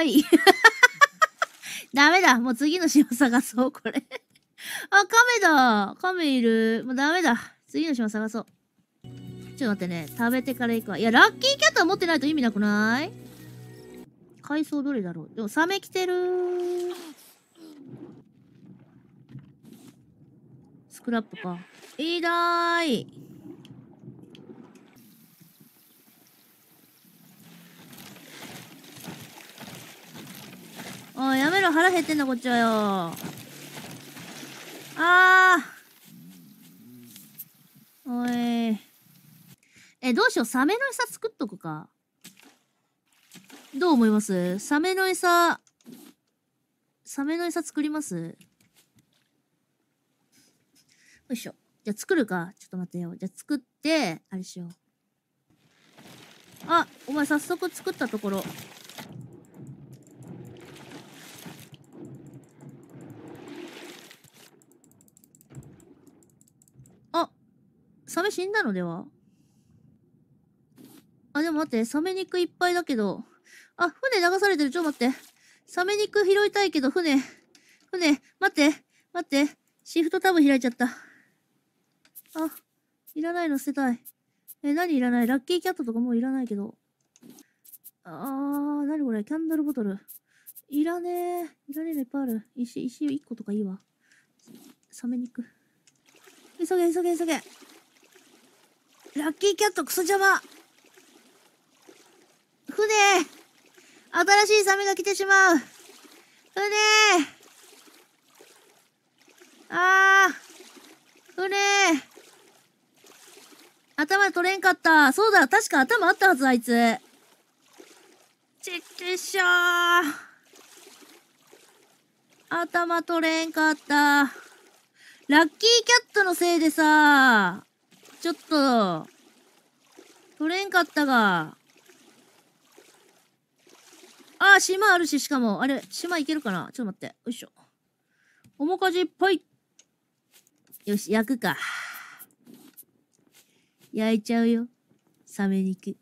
わいい。ダメだ。もう次の島探そう、これあ、亀だ。亀いる。もうダメだ。次の島探そう。ちょっと待ってね。食べてから行くわ。いや、ラッキーキャット持ってないと意味なくない海藻どれだろうでも、サメ来てるスクラップか。いいだーい。おい、やめろ、腹減ってんだ、こっちはよ。あー。おい。え、どうしよう、サメの餌作っとくか。どう思いますサメの餌、サメの餌作りますよいしょ。じゃあ作るか。ちょっと待ってよ。じゃあ作って、あれしよう。あ、お前早速作ったところ。サメ死んだのではあ、でも待って、サメ肉いっぱいだけど。あ、船流されてる。ちょ、待って。サメ肉拾いたいけど、船。船、待って、待って。シフトタブ開いちゃった。あ、いらないの捨てたい。え、何いらないラッキーキャットとかもういらないけど。あー、なにこれキャンドルボトル。いらねえ。いらねえのいっぱいある。石、石1個とかいいわ。サメ肉。急げ、急げ、急げ。ラッキーキャットクソ邪魔。船新しいサメが来てしまう船ああ船頭取れんかった。そうだ、確か頭あったはず、あいつ。ちっちっしょー。頭取れんかった。ラッキーキャットのせいでさ、ちょっと、取れんかったが。あ島あるし、しかも。あれ、島行けるかなちょっと待って。よいしょ。面かじいっぱい。よし、焼くか。焼いちゃうよ。サメ肉。